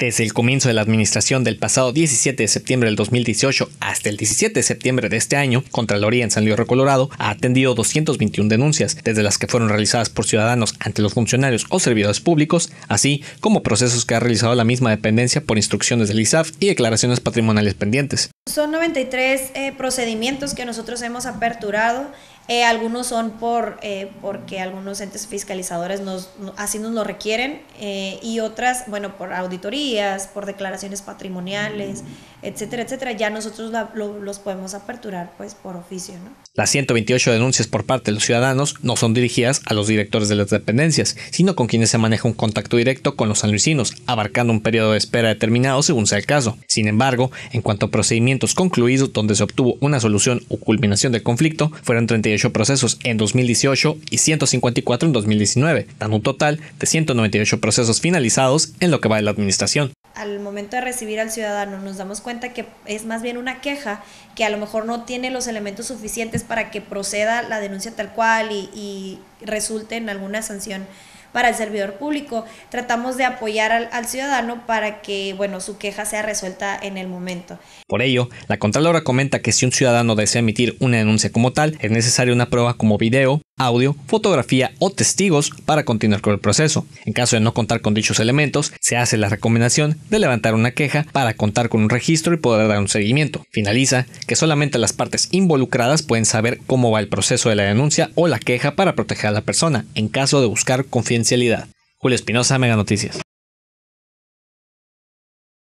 Desde el comienzo de la administración del pasado 17 de septiembre del 2018 hasta el 17 de septiembre de este año, Contraloría en San Luis Colorado ha atendido 221 denuncias, desde las que fueron realizadas por ciudadanos ante los funcionarios o servidores públicos, así como procesos que ha realizado la misma dependencia por instrucciones del ISAF y declaraciones patrimoniales pendientes. Son 93 eh, procedimientos que nosotros hemos aperturado eh, algunos son por, eh, porque algunos entes fiscalizadores nos, así nos lo requieren eh, y otras, bueno, por auditorías, por declaraciones patrimoniales, mm. etcétera, etcétera. Ya nosotros los podemos aperturar pues por oficio. Las 128 denuncias por parte de los ciudadanos no son dirigidas a los directores de las dependencias, sino con quienes se maneja un contacto directo con los sanluisinos, abarcando un periodo de espera determinado según sea el caso. Sin embargo, en cuanto a procedimientos concluidos donde se obtuvo una solución o culminación del conflicto, fueron 38 procesos en 2018 y 154 en 2019, dando un total de 198 procesos finalizados en lo que va de la administración. Al momento de recibir al ciudadano nos damos cuenta que es más bien una queja que a lo mejor no tiene los elementos suficientes para que proceda la denuncia tal cual y resulte en alguna sanción para el servidor público. Tratamos de apoyar al, ciudadano para que, bueno, su queja sea resuelta en el momento. Por ello, la Contralora comenta que si un ciudadano desea emitir una denuncia como tal, es necesaria una prueba como video, audio, fotografía o testigos para continuar con el proceso. En caso de no contar con dichos elementos, se hace la recomendación de levantar una queja para contar con un registro y poder dar un seguimiento. Finaliza que solamente las partes involucradas pueden saber cómo va el proceso de la denuncia o la queja para proteger a la persona en caso de buscar confidencialidad. Julio Espinosa, Mega Noticias.